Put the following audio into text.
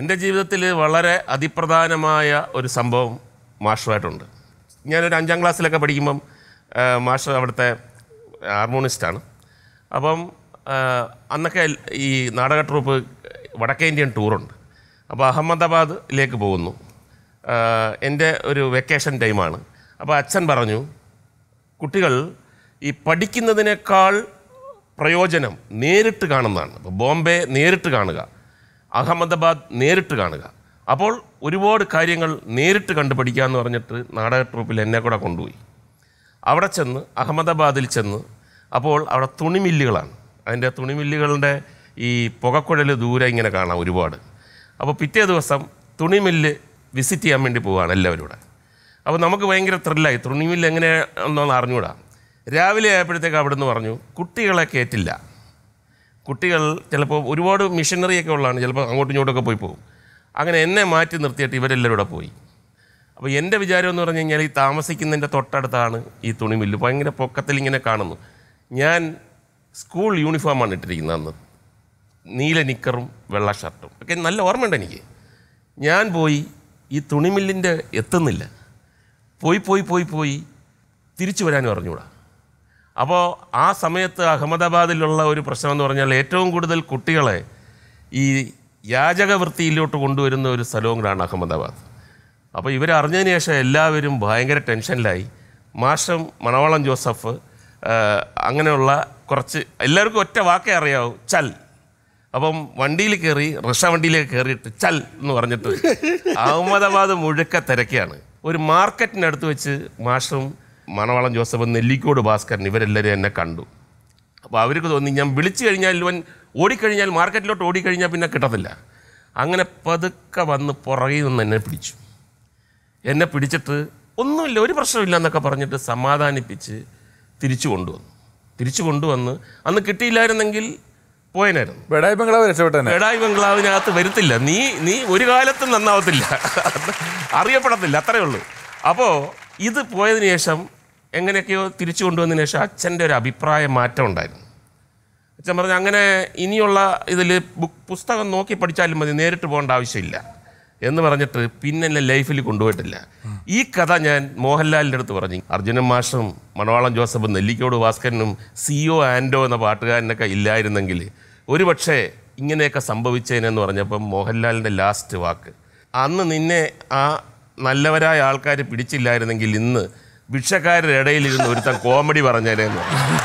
എൻ്റെ ജീവിതത്തിൽ വളരെ അതിപ്രധാനമായ ഒരു സംഭവം മാഷുമായിട്ടുണ്ട് ഞാനൊരു അഞ്ചാം ക്ലാസ്സിലൊക്കെ പഠിക്കുമ്പം മാഷ് അവിടുത്തെ ഹാർമോണിസ്റ്റാണ് അപ്പം അന്നൊക്കെ ഈ നാടക ട്രൂപ്പ് വടക്കേ ഇന്ത്യൻ ടൂറുണ്ട് അപ്പോൾ അഹമ്മദാബാദിലേക്ക് പോകുന്നു എൻ്റെ ഒരു വെക്കേഷൻ ടൈമാണ് അപ്പോൾ അച്ഛൻ പറഞ്ഞു കുട്ടികൾ ഈ പഠിക്കുന്നതിനേക്കാൾ പ്രയോജനം നേരിട്ട് കാണുന്നതാണ് അപ്പോൾ ബോംബെ നേരിട്ട് കാണുക അഹമ്മദാബാദ് നേരിട്ട് കാണുക അപ്പോൾ ഒരുപാട് കാര്യങ്ങൾ നേരിട്ട് കണ്ടു എന്ന് പറഞ്ഞിട്ട് നാടക ട്രൂപ്പിൽ എന്നെ കൂടെ കൊണ്ടുപോയി അവിടെ ചെന്ന് അഹമ്മദാബാദിൽ ചെന്ന് അപ്പോൾ അവിടെ തുണിമില്ലുകളാണ് അതിൻ്റെ തുണിമില്ലുകളുടെ ഈ പുകക്കുഴൽ ദൂരെ ഇങ്ങനെ കാണാം ഒരുപാട് അപ്പോൾ പിറ്റേ ദിവസം തുണിമില്ല് വിസിറ്റ് ചെയ്യാൻ വേണ്ടി പോവുകയാണ് എല്ലാവരും കൂടെ അപ്പോൾ നമുക്ക് ഭയങ്കര ത്രില്ലായി തുണിമില്ല് എങ്ങനെയാണെന്നൊന്ന് അറിഞ്ഞുകൂടാ രാവിലെ ആയപ്പോഴത്തേക്ക് അവിടെ നിന്ന് പറഞ്ഞു കുട്ടികളെ കയറ്റില്ല കുട്ടികൾ ചിലപ്പോൾ ഒരുപാട് മിഷനറിയൊക്കെ ഉള്ളതാണ് ചിലപ്പോൾ അങ്ങോട്ടും ഇങ്ങോട്ടൊക്കെ പോയി പോകും അങ്ങനെ എന്നെ മാറ്റി നിർത്തിയിട്ട് ഇവരെല്ലാവരും കൂടെ പോയി അപ്പോൾ എൻ്റെ വിചാരം എന്ന് പറഞ്ഞു കഴിഞ്ഞാൽ ഈ താമസിക്കുന്നതിൻ്റെ തൊട്ടടുത്താണ് ഈ തുണി മില്ല് ഭയങ്കര പൊക്കത്തിൽ ഇങ്ങനെ കാണുന്നു ഞാൻ സ്കൂൾ യൂണിഫോമാണ് ഇട്ടിരിക്കുന്നത് അന്ന് നീല നിക്കറും വെള്ള ഷർട്ടും ഒക്കെ നല്ല ഓർമ്മയുണ്ട് എനിക്ക് ഞാൻ പോയി ഈ തുണിമില്ലിൻ്റെ എത്തുന്നില്ല പോയി പോയി പോയി പോയി തിരിച്ചു വരാനും അറിഞ്ഞൂടാ അപ്പോൾ ആ സമയത്ത് അഹമ്മദാബാദിലുള്ള ഒരു പ്രശ്നം എന്ന് പറഞ്ഞാൽ ഏറ്റവും കൂടുതൽ കുട്ടികളെ ഈ യാചക വൃത്തിയിലോട്ട് കൊണ്ടുവരുന്ന ഒരു സ്ഥലവും കൂടാണ് അഹമ്മദാബാദ് അപ്പോൾ ഇവരറിഞ്ഞതിന് ശേഷം എല്ലാവരും ഭയങ്കര ടെൻഷനിലായി മാഷം മണവാളം ജോസഫ് അങ്ങനെയുള്ള കുറച്ച് എല്ലാവർക്കും ഒറ്റ വാക്കേ അറിയാവൂ ചൽ അപ്പം വണ്ടിയിൽ കയറി റിക്ഷ വണ്ടിയിലേക്ക് കയറിയിട്ട് ചൽ എന്ന് പറഞ്ഞിട്ട് അഹമ്മദാബാദ് മുഴുക്ക തിരക്കിയാണ് ഒരു മാർക്കറ്റിനടുത്ത് വെച്ച് മാഷും മണവാളം ജോസഫ് നെല്ലിക്കോട് ഭാസ്കരൻ ഇവരെല്ലാവരും എന്നെ കണ്ടു അപ്പോൾ അവർക്ക് തോന്നി ഞാൻ വിളിച്ചു കഴിഞ്ഞാൽ ഇവൻ ഓടിക്കഴിഞ്ഞാൽ മാർക്കറ്റിലോട്ട് ഓടിക്കഴിഞ്ഞാൽ പിന്നെ കിട്ടത്തില്ല അങ്ങനെ പതുക്കെ വന്ന് പുറകിൽ നിന്ന് എന്നെ പിടിച്ചു എന്നെ പിടിച്ചിട്ട് ഒന്നുമില്ല ഒരു പ്രശ്നമില്ല എന്നൊക്കെ പറഞ്ഞിട്ട് സമാധാനിപ്പിച്ച് തിരിച്ചു കൊണ്ടുവന്നു തിരിച്ചു കൊണ്ടുവന്ന് അന്ന് കിട്ടിയില്ലായിരുന്നെങ്കിൽ പോയനായിരുന്നു ബെഡായി ബംഗ്ലാവ് രക്ഷപ്പെട്ടു ബെഡായി ബംഗ്ലാവിനകത്ത് വരുത്തില്ല നീ നീ ഒരു കാലത്തും നന്നാവത്തില്ല അറിയപ്പെടത്തില്ല അത്രയേ ഉള്ളൂ അപ്പോൾ ഇത് പോയതിനു ശേഷം എങ്ങനെയൊക്കെയോ തിരിച്ചു കൊണ്ടുവന്നതിന് ശേഷം അച്ഛൻ്റെ ഒരു അഭിപ്രായ മാറ്റം ഉണ്ടായിരുന്നു അച്ഛൻ പറഞ്ഞു അങ്ങനെ ഇനിയുള്ള ഇതിൽ ബുക്ക് പുസ്തകം നോക്കി പഠിച്ചാലും മതി നേരിട്ട് പോകേണ്ട ആവശ്യമില്ല എന്ന് പറഞ്ഞിട്ട് പിന്നെ എന്നെ ലൈഫിൽ കൊണ്ടുപോയിട്ടില്ല ഈ കഥ ഞാൻ മോഹൻലാലിൻ്റെ അടുത്ത് പറഞ്ഞു അർജുനൻ മാഷും മണവാളം ജോസഫും നെല്ലിക്കോട് ഭാസ്കരനും സി ഒ ആൻഡോ എന്ന പാട്ടുകാരനൊക്കെ ഇല്ലായിരുന്നെങ്കിൽ പക്ഷേ ഇങ്ങനെയൊക്കെ സംഭവിച്ചതിനെന്ന് പറഞ്ഞപ്പം മോഹൻലാലിൻ്റെ ലാസ്റ്റ് വാക്ക് അന്ന് നിന്നെ ആ നല്ലവരായ ആൾക്കാർ പിടിച്ചില്ലായിരുന്നെങ്കിൽ ഇന്ന് ഭിക്ഷക്കാരുടെ ഇടയിലിരുന്ന് ഒരുത്തൻ കോമഡി പറഞ്ഞേനേന്ന്